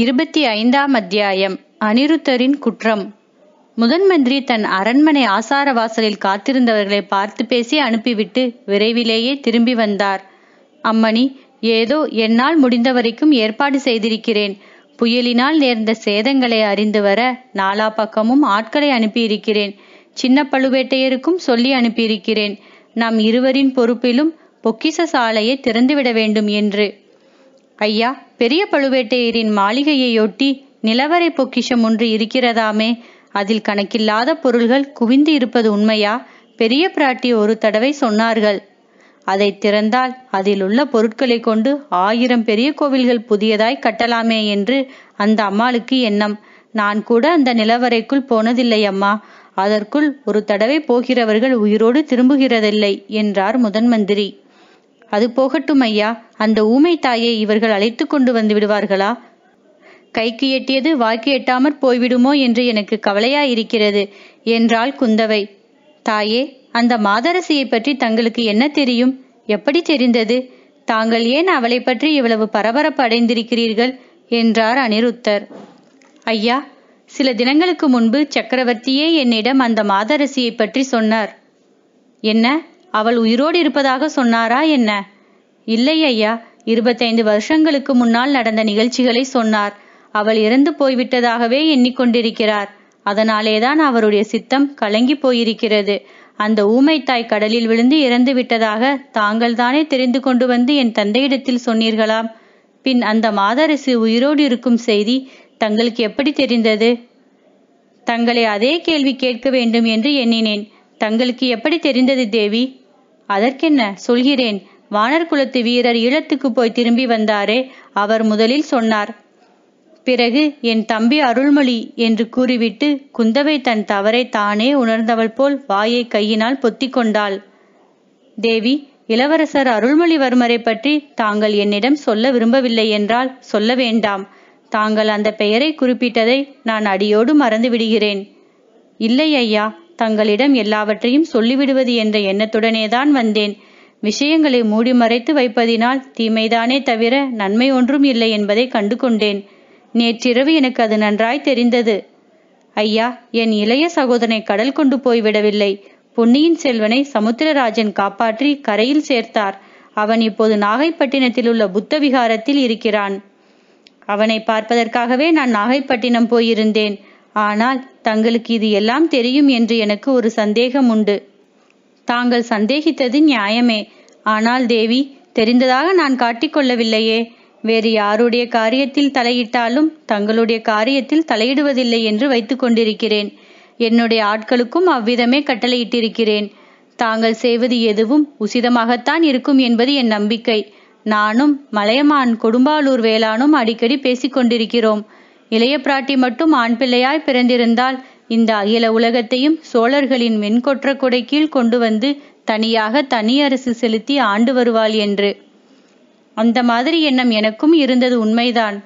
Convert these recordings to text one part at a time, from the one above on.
இருபத்தி ஐந்தாம் அத்தியாயம் அனிருத்தரின் குற்றம் முதன் மந்திரி தன் அரண்மனை ஆசார வாசலில் காத்திருந்தவர்களை பார்த்து பேசி அனுப்பிவிட்டு விரைவிலேயே திரும்பி வந்தார் அம்மணி ஏதோ என்னால் முடிந்தவரைக்கும் ஏற்பாடு செய்திருக்கிறேன் புயலினால் நேர்ந்த சேதங்களை அறிந்து வர நாலா பக்கமும் ஆட்களை அனுப்பியிருக்கிறேன் சின்ன பழுவேட்டையருக்கும் சொல்லி அனுப்பியிருக்கிறேன் நாம் இருவரின் பொறுப்பிலும் பொக்கிச சாலையை திறந்துவிட வேண்டும் என்று ஐயா பெரிய பழுவேட்டையரின் மாளிகையையொட்டி நிலவரை பொக்கிஷம் ஒன்று இருக்கிறதாமே அதில் கணக்கில்லாத பொருள்கள் குவிந்து இருப்பது உண்மையா பெரிய பிராட்டி ஒரு தடவை சொன்னார்கள் அதை திறந்தால் அதில் உள்ள பொருட்களை கொண்டு ஆயிரம் பெரிய கோவில்கள் புதியதாய் கட்டலாமே என்று அந்த அம்மாளுக்கு எண்ணம் நான் கூட அந்த நிலவரைக்குள் போனதில்லை அம்மா அதற்குள் ஒரு தடவை போகிறவர்கள் உயிரோடு திரும்புகிறதில்லை என்றார் முதன்மந்திரி அது போகட்டும் ஐயா அந்த ஊமை தாயை இவர்கள் அழைத்து கொண்டு வந்து விடுவார்களா கைக்கு எட்டியது வாய்க்கு எட்டாமற் போய்விடுமோ என்று எனக்கு இருக்கிறது என்றாள் குந்தவை தாயே அந்த மாதரசியை பற்றி தங்களுக்கு என்ன தெரியும் எப்படி தெரிந்தது தாங்கள் ஏன் அவளை பற்றி இவ்வளவு பரபரப்பு அடைந்திருக்கிறீர்கள் என்றார் அனிருத்தர் ஐயா சில தினங்களுக்கு முன்பு சக்கரவர்த்தியே என்னிடம் அந்த மாதரசியை பற்றி சொன்னார் என்ன அவள் உயிரோடு இருப்பதாக சொன்னாரா என்ன இல்லை ஐயா இருபத்தைந்து வருஷங்களுக்கு முன்னால் நடந்த நிகழ்ச்சிகளை சொன்னார் அவள் இறந்து போய்விட்டதாகவே எண்ணிக்கொண்டிருக்கிறார் அதனாலேதான் அவருடைய சித்தம் கலங்கி போயிருக்கிறது அந்த ஊமைத்தாய் கடலில் விழுந்து இறந்து விட்டதாக தாங்கள் தானே தெரிந்து கொண்டு வந்து என் தந்தையிடத்தில் சொன்னீர்களாம் பின் அந்த மாதரசு உயிரோடு இருக்கும் செய்தி தங்களுக்கு எப்படி தெரிந்தது தங்களை அதே கேள்வி கேட்க வேண்டும் என்று எண்ணினேன் தங்களுக்கு எப்படி தெரிந்தது தேவி அதற்கென்ன சொல்கிறேன் வானர் குலத்து வீரர் ஈழத்துக்கு போய் திரும்பி வந்தாரே அவர் முதலில் சொன்னார் பிறகு என் தம்பி அருள்மொழி என்று கூறிவிட்டு குந்தவை தன் தவறை தானே உணர்ந்தவள் போல் வாயை கையினால் பொத்திக்கொண்டாள் தேவி இளவரசர் அருள்மொழிவர்மரை பற்றி தாங்கள் என்னிடம் சொல்ல விரும்பவில்லை என்றால் சொல்ல வேண்டாம் தாங்கள் அந்த பெயரை குறிப்பிட்டதை நான் அடியோடு மறந்து விடுகிறேன் இல்லை ஐயா தங்களிடம் எல்லாவற்றையும் சொல்லிவிடுவது என்ற எண்ணத்துடனேதான் வந்தேன் விஷயங்களை மூடி மறைத்து வைப்பதினால் தீமைதானே தவிர நன்மை ஒன்றும் இல்லை என்பதை கண்டு கொண்டேன் நேற்றிரவு எனக்கு அது நன்றாய் தெரிந்தது ஐயா என் இளைய சகோதரனை கடல் கொண்டு போய்விடவில்லை பொன்னியின் செல்வனை சமுத்திரராஜன் காப்பாற்றி கரையில் சேர்த்தார் அவன் இப்போது நாகைப்பட்டினத்தில் உள்ள புத்த விகாரத்தில் இருக்கிறான் அவனை பார்ப்பதற்காகவே நான் நாகைப்பட்டினம் போயிருந்தேன் ஆனால் தங்களுக்கு இது எல்லாம் தெரியும் என்று எனக்கு ஒரு சந்தேகம் உண்டு தாங்கள் சந்தேகித்தது நியாயமே ஆனால் தேவி தெரிந்ததாக நான் காட்டிக்கொள்ளவில்லையே வேறு யாருடைய காரியத்தில் தலையிட்டாலும் தங்களுடைய காரியத்தில் தலையிடுவதில்லை என்று வைத்துக் கொண்டிருக்கிறேன் என்னுடைய ஆட்களுக்கும் அவ்விதமே கட்டளையிட்டிருக்கிறேன் தாங்கள் செய்வது எதுவும் உசிதமாகத்தான் இருக்கும் என்பது என் நம்பிக்கை நானும் மலையமான் கொடும்பாலூர் வேளானும் அடிக்கடி பேசிக்கொண்டிருக்கிறோம் கொண்டிருக்கிறோம் இளைய பிராட்டி மட்டும் ஆண் பிள்ளையாய் பிறந்திருந்தால் இந்த அகில உலகத்தையும் சோழர்களின் வெண்கொற்ற கொடை கீழ் கொண்டு வந்து தனியாக தனி அரசு செலுத்தி ஆண்டு வருவாள் என்று அந்த மாதிரி எண்ணம் எனக்கும் இருந்தது உண்மைதான்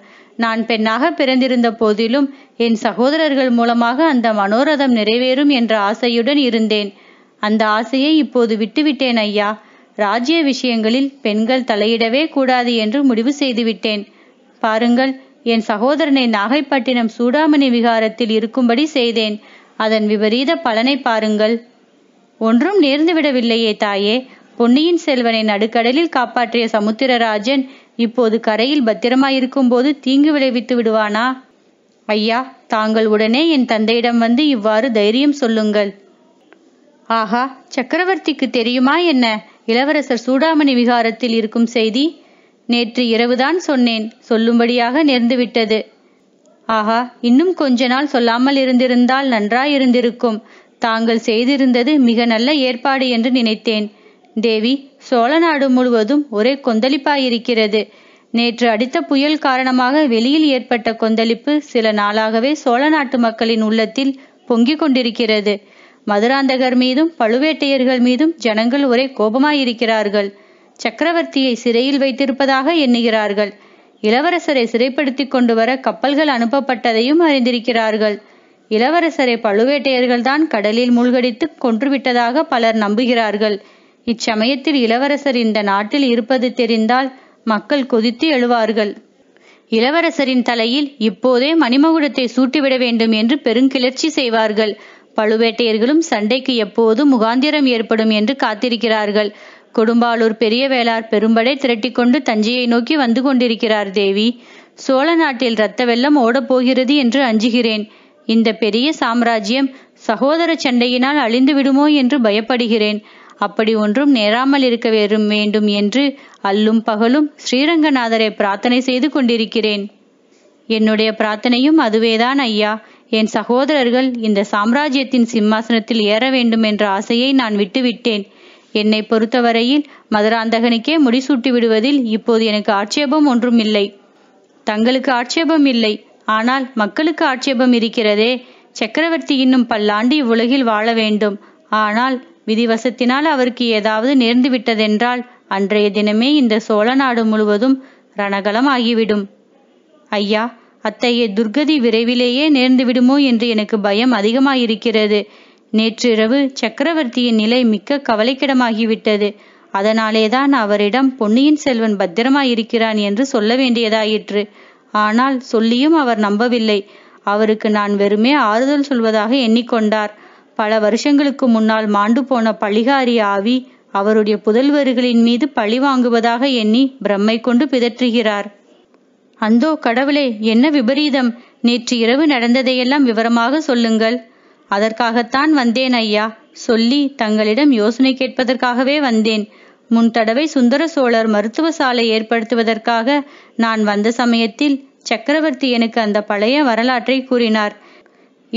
நான் பெண்ணாக பிறந்திருந்த போதிலும் என் சகோதரர்கள் மூலமாக அந்த மனோரதம் நிறைவேறும் என்ற ஆசையுடன் இருந்தேன் அந்த ஆசையை இப்போது விட்டுவிட்டேன் ஐயா ராஜ்ய விஷயங்களில் பெண்கள் தலையிடவே கூடாது என்று முடிவு செய்துவிட்டேன் பாருங்கள் என் சகோதரனை நாகைப்பட்டினம் சூடாமணி விகாரத்தில் இருக்கும்படி செய்தேன் அதன் விபரீத பலனை பாருங்கள் ஒன்றும் நேர்ந்துவிடவில்லையே தாயே பொன்னியின் செல்வனை நடுக்கடலில் காப்பாற்றிய சமுத்திரராஜன் இப்போது கரையில் பத்திரமாயிருக்கும் போது தீங்கு விளைவித்து விடுவானா ஐயா தாங்கள் உடனே என் தந்தையிடம் வந்து இவ்வாறு தைரியம் சொல்லுங்கள் ஆஹா சக்கரவர்த்திக்கு தெரியுமா என்ன இளவரசர் சூடாமணி விகாரத்தில் இருக்கும் செய்தி நேற்று இரவுதான் சொன்னேன் சொல்லும்படியாக நேர்ந்துவிட்டது ஆஹா இன்னும் கொஞ்ச நாள் சொல்லாமல் இருந்திருந்தால் நன்றாயிருந்திருக்கும் தாங்கள் செய்திருந்தது மிக நல்ல ஏற்பாடு என்று நினைத்தேன் தேவி சோழ நாடு முழுவதும் ஒரே கொந்தளிப்பாயிருக்கிறது நேற்று அடித்த புயல் காரணமாக வெளியில் ஏற்பட்ட கொந்தளிப்பு சில நாளாகவே சோழ நாட்டு மக்களின் உள்ளத்தில் பொங்கிக் கொண்டிருக்கிறது மதுராந்தகர் மீதும் பழுவேட்டையர்கள் மீதும் ஜனங்கள் ஒரே கோபமாயிருக்கிறார்கள் சக்கரவர்த்தியை சிறையில் வைத்திருப்பதாக எண்ணுகிறார்கள் இளவரசரை சிறைப்படுத்தி கொண்டு வர கப்பல்கள் அனுப்பப்பட்டதையும் அறிந்திருக்கிறார்கள் இளவரசரை பழுவேட்டையர்கள் தான் கடலில் மூழ்கடித்து கொன்றுவிட்டதாக பலர் நம்புகிறார்கள் இச்சமயத்தில் இளவரசர் இந்த நாட்டில் இருப்பது தெரிந்தால் மக்கள் கொதித்து எழுவார்கள் இளவரசரின் தலையில் இப்போதே மணிமகுடத்தை சூட்டிவிட வேண்டும் என்று பெருங்கிளர்ச்சி செய்வார்கள் பழுவேட்டையர்களும் சண்டைக்கு எப்போது முகாந்திரம் ஏற்படும் என்று காத்திருக்கிறார்கள் கொடும்பாளூர் பெரிய வேளார் பெரும்படை திரட்டிக்கொண்டு தஞ்சையை நோக்கி வந்து கொண்டிருக்கிறார் தேவி சோழ நாட்டில் இரத்த வெள்ளம் ஓடப்போகிறது என்று அஞ்சுகிறேன் இந்த பெரிய சாம்ராஜ்யம் சகோதர சண்டையினால் அழிந்து விடுமோ என்று பயப்படுகிறேன் அப்படி ஒன்றும் நேராமல் இருக்க வேறும் வேண்டும் என்று அல்லும் பகலும் ஸ்ரீரங்கநாதரை பிரார்த்தனை செய்து கொண்டிருக்கிறேன் என்னுடைய பிரார்த்தனையும் அதுவேதான் ஐயா என் சகோதரர்கள் இந்த சாம்ராஜ்யத்தின் சிம்மாசனத்தில் ஏற வேண்டும் என்ற ஆசையை நான் விட்டுவிட்டேன் என்னை பொறுத்தவரையில் மதுராந்தகனுக்கே முடிசூட்டி விடுவதில் இப்போது எனக்கு ஆட்சேபம் ஒன்றும் இல்லை தங்களுக்கு ஆட்சேபம் இல்லை ஆனால் மக்களுக்கு ஆட்சேபம் இருக்கிறதே சக்கரவர்த்தி இன்னும் பல்லாண்டு இவ்வுலகில் வாழ வேண்டும் ஆனால் விதிவசத்தினால் அவருக்கு ஏதாவது நேர்ந்து விட்டதென்றால் அன்றைய தினமே இந்த சோழ நாடு முழுவதும் ரணகலம் ஆகிவிடும் ஐயா அத்தகைய துர்கதி விரைவிலேயே நேர்ந்துவிடுமோ என்று எனக்கு பயம் அதிகமாயிருக்கிறது நேற்றிரவு சக்கரவர்த்தியின் நிலை மிக்க கவலைக்கிடமாகிவிட்டது அதனாலேதான் அவரிடம் பொன்னியின் செல்வன் பத்திரமாயிருக்கிறான் என்று சொல்ல வேண்டியதாயிற்று ஆனால் சொல்லியும் அவர் நம்பவில்லை அவருக்கு நான் வெறுமே ஆறுதல் சொல்வதாக எண்ணிக்கொண்டார் பல வருஷங்களுக்கு முன்னால் மாண்டு போன பழிகாரி ஆவி அவருடைய புதல்வர்களின் மீது பழி வாங்குவதாக எண்ணி பிரம்மை கொண்டு பிதற்றுகிறார் அந்தோ கடவுளே என்ன விபரீதம் நேற்று இரவு நடந்ததையெல்லாம் விவரமாக சொல்லுங்கள் அதற்காகத்தான் வந்தேன் ஐயா சொல்லி தங்களிடம் யோசனை கேட்பதற்காகவே வந்தேன் முன் தடவை சுந்தர சோழர் மருத்துவ சாலை ஏற்படுத்துவதற்காக நான் வந்த சமயத்தில் சக்கரவர்த்தி எனக்கு அந்த பழைய வரலாற்றை கூறினார்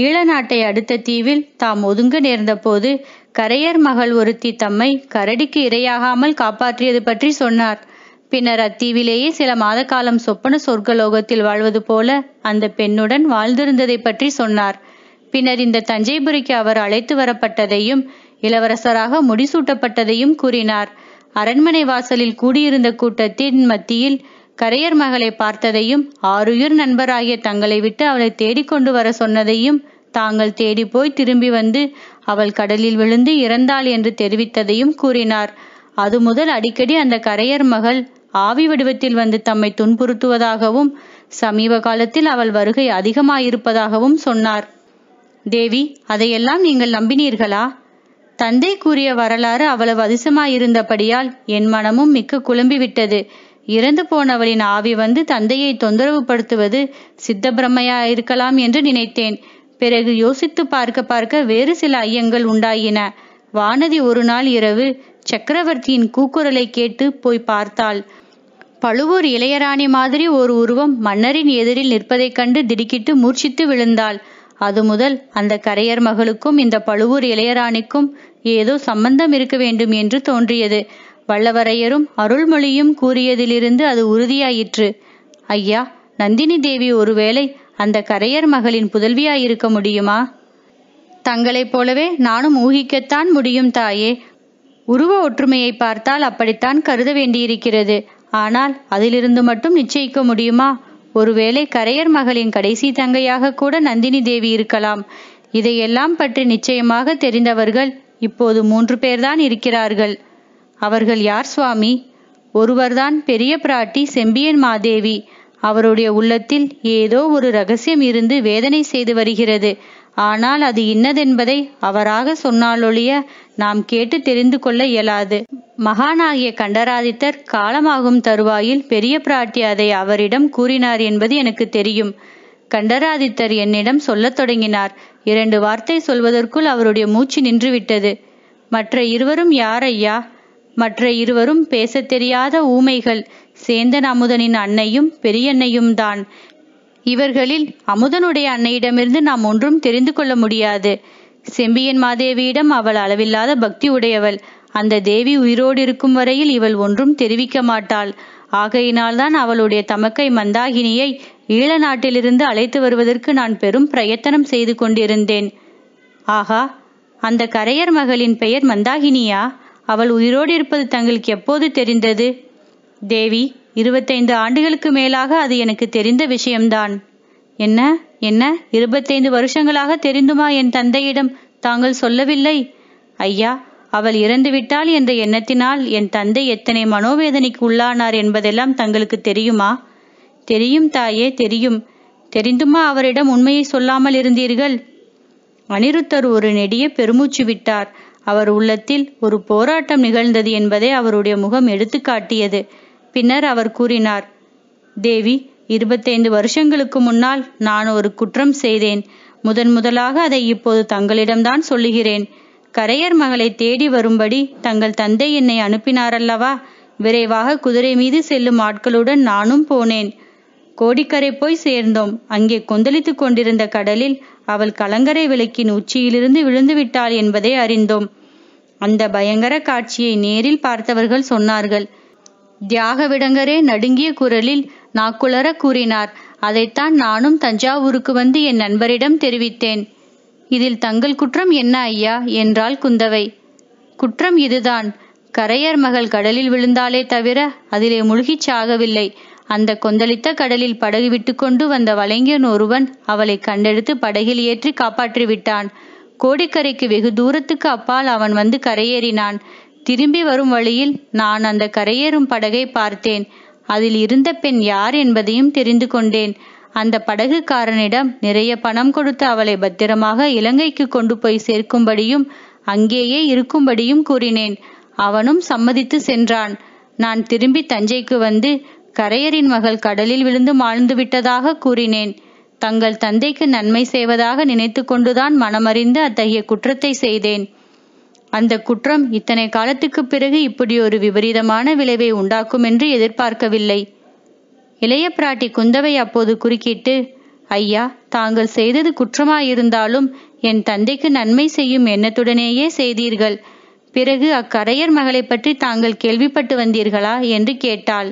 ஈழ நாட்டை அடுத்த தீவில் தாம் ஒதுங்க நேர்ந்த போது கரையர் மகள் ஒருத்தி தம்மை கரடிக்கு இரையாகாமல் காப்பாற்றியது பற்றி சொன்னார் பின்னர் அத்தீவிலேயே சில மாத காலம் சொப்பன சொர்க்கலோகத்தில் வாழ்வது போல அந்த பெண்ணுடன் வாழ்ந்திருந்ததை பற்றி சொன்னார் பின்னர் இந்த தஞ்சைபுரிக்கு அவர் அழைத்து வரப்பட்டதையும் இளவரசராக முடிசூட்டப்பட்டதையும் கூறினார் அரண்மனை வாசலில் கூடியிருந்த கூட்டத்தின் மத்தியில் கரையர் மகளை பார்த்ததையும் ஆறுயிர் நண்பராகிய தங்களை விட்டு அவளை தேடிக்கொண்டு வர சொன்னதையும் தாங்கள் தேடி போய் திரும்பி வந்து அவள் கடலில் விழுந்து இறந்தாள் என்று தெரிவித்ததையும் கூறினார் அது முதல் அடிக்கடி அந்த கரையர் மகள் ஆவி வடிவத்தில் வந்து தம்மை துன்புறுத்துவதாகவும் சமீப காலத்தில் அவள் வருகை அதிகமாயிருப்பதாகவும் சொன்னார் தேவி அதையெல்லாம் நீங்கள் நம்பினீர்களா தந்தை கூறிய வரலாறு அவ்வளவு அதிசமாயிருந்தபடியால் என் மனமும் மிக்க குழம்பிவிட்டது இறந்து போனவளின் ஆவி வந்து தந்தையை தொந்தரவு படுத்துவது இருக்கலாம் என்று நினைத்தேன் பிறகு யோசித்து பார்க்க பார்க்க வேறு சில ஐயங்கள் உண்டாயின வானதி ஒரு நாள் இரவு சக்கரவர்த்தியின் கூக்குரலை கேட்டு போய் பார்த்தாள் பழுவூர் இளையராணி மாதிரி ஒரு உருவம் மன்னரின் எதிரில் நிற்பதைக் கண்டு திடுக்கிட்டு மூர்ச்சித்து விழுந்தாள் அது முதல் அந்த கரையர் மகளுக்கும் இந்த பழுவூர் இளையராணிக்கும் ஏதோ சம்பந்தம் இருக்க வேண்டும் என்று தோன்றியது வல்லவரையரும் அருள்மொழியும் கூறியதிலிருந்து அது உறுதியாயிற்று ஐயா நந்தினி தேவி ஒருவேளை அந்த கரையர் மகளின் புதல்வியாயிருக்க முடியுமா தங்களைப் போலவே நானும் ஊகிக்கத்தான் முடியும் தாயே உருவ ஒற்றுமையை பார்த்தால் அப்படித்தான் கருத வேண்டியிருக்கிறது ஆனால் அதிலிருந்து மட்டும் நிச்சயிக்க முடியுமா ஒருவேளை கரையர் மகளின் கடைசி தங்கையாக கூட நந்தினி தேவி இருக்கலாம் இதையெல்லாம் பற்றி நிச்சயமாக தெரிந்தவர்கள் இப்போது மூன்று பேர்தான் இருக்கிறார்கள் அவர்கள் யார் சுவாமி ஒருவர்தான் பெரிய பிராட்டி செம்பியன் மாதேவி அவருடைய உள்ளத்தில் ஏதோ ஒரு ரகசியம் இருந்து வேதனை செய்து வருகிறது ஆனால் அது இன்னதென்பதை அவராக சொன்னாலொழிய நாம் கேட்டு தெரிந்து கொள்ள இயலாது மகானாகிய கண்டராதித்தர் காலமாகும் தருவாயில் பெரிய பிராட்டி அதை அவரிடம் கூறினார் என்பது எனக்கு தெரியும் கண்டராதித்தர் என்னிடம் சொல்லத் தொடங்கினார் இரண்டு வார்த்தை சொல்வதற்குள் அவருடைய மூச்சு நின்றுவிட்டது மற்ற இருவரும் யார் ஐயா மற்ற இருவரும் பேசத் தெரியாத ஊமைகள் சேந்தன் அமுதனின் அன்னையும் பெரியன்னையும் தான் இவர்களில் அமுதனுடைய அன்னையிடமிருந்து நாம் ஒன்றும் தெரிந்து கொள்ள முடியாது செம்பியன் மாதேவியிடம் அவள் அளவில்லாத பக்தி உடையவள் அந்த தேவி உயிரோடு இருக்கும் வரையில் இவள் ஒன்றும் தெரிவிக்க மாட்டாள் ஆகையினால்தான் அவளுடைய தமக்கை மந்தாகினியை ஈழ நாட்டிலிருந்து அழைத்து வருவதற்கு நான் பெரும் பிரயத்தனம் செய்து கொண்டிருந்தேன் ஆகா அந்த கரையர் மகளின் பெயர் மந்தாகினியா அவள் உயிரோடு இருப்பது தங்களுக்கு எப்போது தெரிந்தது தேவி இருபத்தைந்து ஆண்டுகளுக்கு மேலாக அது எனக்கு தெரிந்த விஷயம்தான் என்ன என்ன இருபத்தைந்து வருஷங்களாக தெரிந்துமா என் தந்தையிடம் தாங்கள் சொல்லவில்லை ஐயா அவள் இறந்துவிட்டாள் என்ற எண்ணத்தினால் என் தந்தை எத்தனை மனோவேதனைக்கு உள்ளானார் என்பதெல்லாம் தங்களுக்கு தெரியுமா தெரியும் தாயே தெரியும் தெரிந்துமா அவரிடம் உண்மையை சொல்லாமல் இருந்தீர்கள் அனிருத்தர் ஒரு நெடிய பெருமூச்சு விட்டார் அவர் உள்ளத்தில் ஒரு போராட்டம் நிகழ்ந்தது என்பதை அவருடைய முகம் எடுத்துக்காட்டியது பின்னர் அவர் கூறினார் தேவி இருபத்தைந்து வருஷங்களுக்கு முன்னால் நான் ஒரு குற்றம் செய்தேன் முதன் முதலாக அதை இப்போது தங்களிடம்தான் சொல்லுகிறேன் கரையர் மகளை தேடி வரும்படி தங்கள் தந்தை என்னை அனுப்பினாரல்லவா விரைவாக குதிரை மீது செல்லும் ஆட்களுடன் நானும் போனேன் கோடிக்கரை போய் சேர்ந்தோம் அங்கே கொந்தளித்துக் கொண்டிருந்த கடலில் அவள் கலங்கரை விளக்கின் உச்சியிலிருந்து விழுந்து விட்டாள் என்பதை அறிந்தோம் அந்த பயங்கர காட்சியை நேரில் பார்த்தவர்கள் சொன்னார்கள் தியாகவிடங்கரே நடுங்கிய குரலில் நாக்குளர கூறினார் அதைத்தான் நானும் தஞ்சாவூருக்கு வந்து என் நண்பரிடம் தெரிவித்தேன் இதில் தங்கள் குற்றம் என்ன ஐயா என்றாள் குந்தவை குற்றம் இதுதான் கரையர் மகள் கடலில் விழுந்தாலே தவிர அதிலே முழுகிச் சாகவில்லை அந்த கொந்தளித்த கடலில் படகு விட்டுக்கொண்டு வந்த வலைஞன் ஒருவன் அவளை கண்டெடுத்து படகில் ஏற்றி காப்பாற்றிவிட்டான் கோடிக்கரைக்கு வெகு தூரத்துக்கு அப்பால் அவன் வந்து கரையேறினான் திரும்பி வரும் வழியில் நான் அந்த கரையேறும் படகை பார்த்தேன் அதில் இருந்த பெண் யார் என்பதையும் தெரிந்து கொண்டேன் அந்த படகுக்காரனிடம் நிறைய பணம் கொடுத்து அவளை பத்திரமாக இலங்கைக்கு கொண்டு போய் சேர்க்கும்படியும் அங்கேயே இருக்கும்படியும் கூறினேன் அவனும் சம்மதித்து சென்றான் நான் திரும்பி தஞ்சைக்கு வந்து கரையரின் மகள் கடலில் விழுந்து மாழ்ந்து விட்டதாக கூறினேன் தங்கள் தந்தைக்கு நன்மை செய்வதாக நினைத்து கொண்டுதான் மனமறிந்து அத்தகைய குற்றத்தை செய்தேன் அந்த குற்றம் இத்தனை காலத்துக்கு பிறகு இப்படி ஒரு விபரீதமான விளைவை உண்டாக்கும் என்று எதிர்பார்க்கவில்லை இளைய பிராட்டி குந்தவை அப்போது குறுக்கிட்டு ஐயா தாங்கள் செய்தது குற்றமாயிருந்தாலும் என் தந்தைக்கு நன்மை செய்யும் எண்ணத்துடனேயே செய்தீர்கள் பிறகு அக்கரையர் மகளை பற்றி தாங்கள் கேள்விப்பட்டு வந்தீர்களா என்று கேட்டாள்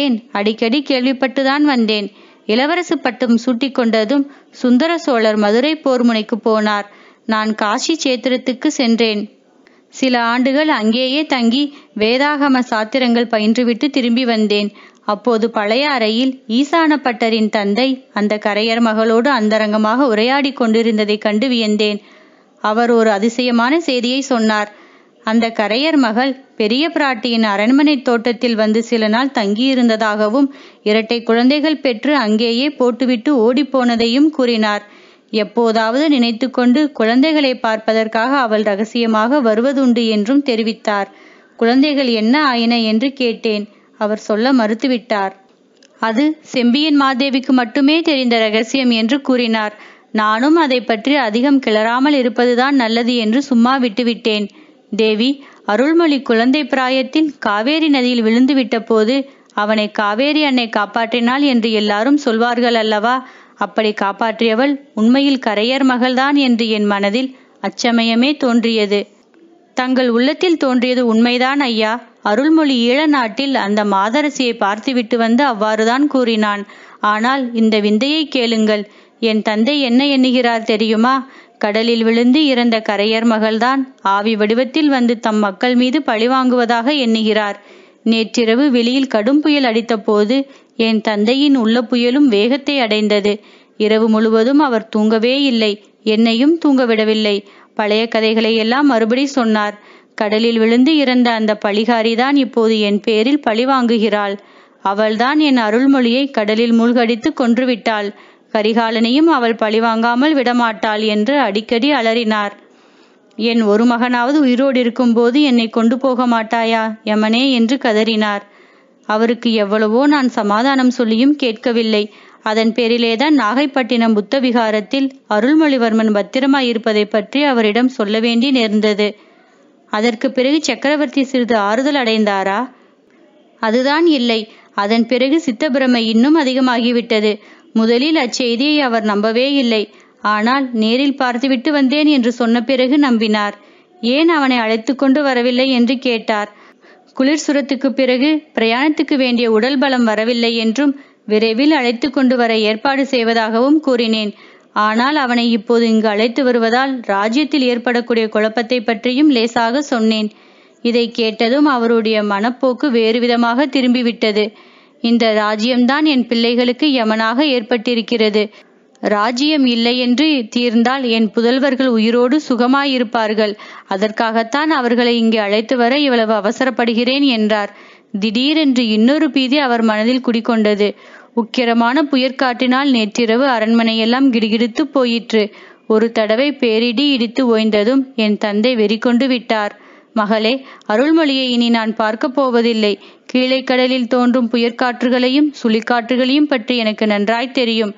ஏன் அடிக்கடி கேள்விப்பட்டுதான் வந்தேன் இளவரசு பட்டம் சூட்டிக்கொண்டதும் சுந்தர சோழர் மதுரை போர்முனைக்கு போனார் நான் காஷி சேத்திரத்துக்கு சென்றேன் சில ஆண்டுகள் அங்கேயே தங்கி வேதாகம சாத்திரங்கள் பயின்றுவிட்டு திரும்பி வந்தேன் அப்போது பழைய அறையில் ஈசானப்பட்டரின் தந்தை அந்த கரையர் மகளோடு அந்தரங்கமாக உரையாடி கொண்டிருந்ததை கண்டு வியந்தேன் அவர் ஒரு அதிசயமான செய்தியை சொன்னார் அந்த கரையர் மகள் பெரிய பிராட்டியின் அரண்மனை தோட்டத்தில் வந்து சில நாள் தங்கியிருந்ததாகவும் இரட்டை குழந்தைகள் பெற்று அங்கேயே போட்டுவிட்டு ஓடிப்போனதையும் கூறினார் எப்போதாவது நினைத்துக்கொண்டு குழந்தைகளை பார்ப்பதற்காக அவள் ரகசியமாக வருவதுண்டு என்றும் தெரிவித்தார் குழந்தைகள் என்ன ஆயின என்று கேட்டேன் அவர் சொல்ல மறுத்துவிட்டார் அது செம்பியன் மாதேவிக்கு மட்டுமே தெரிந்த ரகசியம் என்று கூறினார் நானும் அதை பற்றி அதிகம் கிளறாமல் இருப்பதுதான் நல்லது என்று சும்மா விட்டுவிட்டேன் தேவி அருள்மொழி குழந்தை பிராயத்தில் காவேரி நதியில் விழுந்துவிட்ட போது அவனை காவேரி அன்னை காப்பாற்றினாள் என்று எல்லாரும் சொல்வார்கள் அல்லவா அப்படி காப்பாற்றியவள் உண்மையில் கரையர் மகள்தான் என்று என் மனதில் அச்சமயமே தோன்றியது தங்கள் உள்ளத்தில் தோன்றியது உண்மைதான் ஐயா அருள்மொழி ஈழ நாட்டில் அந்த மாதரசியை பார்த்துவிட்டு வந்து அவ்வாறுதான் கூறினான் ஆனால் இந்த விந்தையை கேளுங்கள் என் தந்தை என்ன எண்ணுகிறார் தெரியுமா கடலில் விழுந்து இறந்த கரையர் மகள்தான் ஆவி வடிவத்தில் வந்து தம் மக்கள் மீது பழிவாங்குவதாக எண்ணுகிறார் நேற்றிரவு வெளியில் கடும் புயல் அடித்த போது என் தந்தையின் உள்ள புயலும் வேகத்தை அடைந்தது இரவு முழுவதும் அவர் தூங்கவே இல்லை என்னையும் தூங்க விடவில்லை பழைய கதைகளை எல்லாம் மறுபடி சொன்னார் கடலில் விழுந்து இறந்த அந்த பழிகாரிதான் இப்போது என் பேரில் பழி வாங்குகிறாள் அவள்தான் என் அருள்மொழியை கடலில் மூழ்கடித்து கொன்றுவிட்டாள் கரிகாலனையும் அவள் பழிவாங்காமல் விடமாட்டாள் என்று அடிக்கடி அலறினார் என் ஒரு மகனாவது உயிரோடு இருக்கும்போது என்னை கொண்டு போக மாட்டாயா யமனே என்று கதறினார் அவருக்கு எவ்வளவோ நான் சமாதானம் சொல்லியும் கேட்கவில்லை அதன் பேரிலேதான் நாகைப்பட்டினம் புத்த விகாரத்தில் அருள்மொழிவர்மன் பத்திரமாயிருப்பதை பற்றி அவரிடம் சொல்ல வேண்டி நேர்ந்தது அதற்கு பிறகு சக்கரவர்த்தி சிறிது ஆறுதல் அடைந்தாரா அதுதான் இல்லை அதன் பிறகு சித்தபிரமை இன்னும் அதிகமாகிவிட்டது முதலில் அச்செய்தியை அவர் நம்பவே இல்லை ஆனால் நேரில் பார்த்துவிட்டு வந்தேன் என்று சொன்ன பிறகு நம்பினார் ஏன் அவனை அழைத்து கொண்டு வரவில்லை என்று கேட்டார் சுரத்துக்கு பிறகு பிரயாணத்துக்கு வேண்டிய உடல் பலம் வரவில்லை என்றும் விரைவில் அழைத்து கொண்டு வர ஏற்பாடு செய்வதாகவும் கூறினேன் ஆனால் அவனை இப்போது இங்கு அழைத்து வருவதால் ராஜ்யத்தில் ஏற்படக்கூடிய குழப்பத்தை பற்றியும் லேசாக சொன்னேன் இதை கேட்டதும் அவருடைய மனப்போக்கு வேறு விதமாக திரும்பிவிட்டது இந்த ராஜ்யம்தான் என் பிள்ளைகளுக்கு யமனாக ஏற்பட்டிருக்கிறது ராஜ்யம் என்று தீர்ந்தால் என் புதல்வர்கள் உயிரோடு சுகமாயிருப்பார்கள் அதற்காகத்தான் அவர்களை இங்கே அழைத்து வர இவ்வளவு அவசரப்படுகிறேன் என்றார் திடீரென்று இன்னொரு பீதி அவர் மனதில் குடிக்கொண்டது உக்கிரமான புயற்காட்டினால் நேற்றிரவு அரண்மனையெல்லாம் கிடுகிடுத்து போயிற்று ஒரு தடவை பேரிடி இடித்து ஓய்ந்ததும் என் தந்தை வெறிக்கொண்டு விட்டார் மகளே அருள்மொழியை இனி நான் பார்க்கப் போவதில்லை கீழே கடலில் தோன்றும் புயற்காற்றுகளையும் சுழிக்காற்றுகளையும் பற்றி எனக்கு நன்றாய் தெரியும்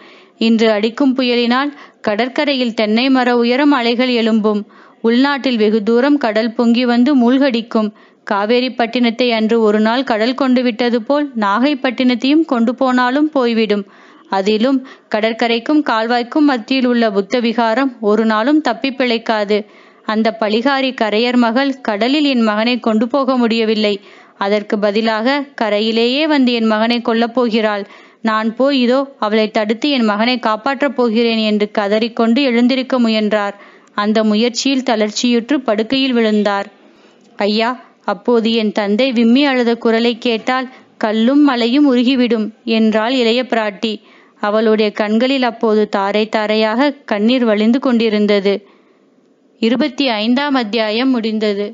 இன்று அடிக்கும் புயலினால் கடற்கரையில் தென்னை மர உயரம் அலைகள் எழும்பும் உள்நாட்டில் வெகு தூரம் கடல் பொங்கி வந்து மூழ்கடிக்கும் காவேரிப்பட்டினத்தை அன்று ஒரு நாள் கடல் கொண்டு விட்டது போல் நாகைப்பட்டினத்தையும் கொண்டு போனாலும் போய்விடும் அதிலும் கடற்கரைக்கும் கால்வாய்க்கும் மத்தியில் உள்ள புத்த விகாரம் ஒரு நாளும் தப்பி பிழைக்காது அந்த பழிகாரி கரையர் மகள் கடலில் என் மகனை கொண்டு போக முடியவில்லை அதற்கு பதிலாக கரையிலேயே வந்து என் மகனை கொல்லப் போகிறாள் நான் போய் இதோ அவளை தடுத்து என் மகனை காப்பாற்றப் போகிறேன் என்று கதறிக்கொண்டு எழுந்திருக்க முயன்றார் அந்த முயற்சியில் தளர்ச்சியுற்று படுக்கையில் விழுந்தார் ஐயா அப்போது என் தந்தை விம்மி அழுத குரலை கேட்டால் கல்லும் மலையும் உருகிவிடும் என்றாள் இளைய பிராட்டி அவளுடைய கண்களில் அப்போது தாரை தாரையாக கண்ணீர் வழிந்து கொண்டிருந்தது இருபத்தி ஐந்தாம் அத்தியாயம் முடிந்தது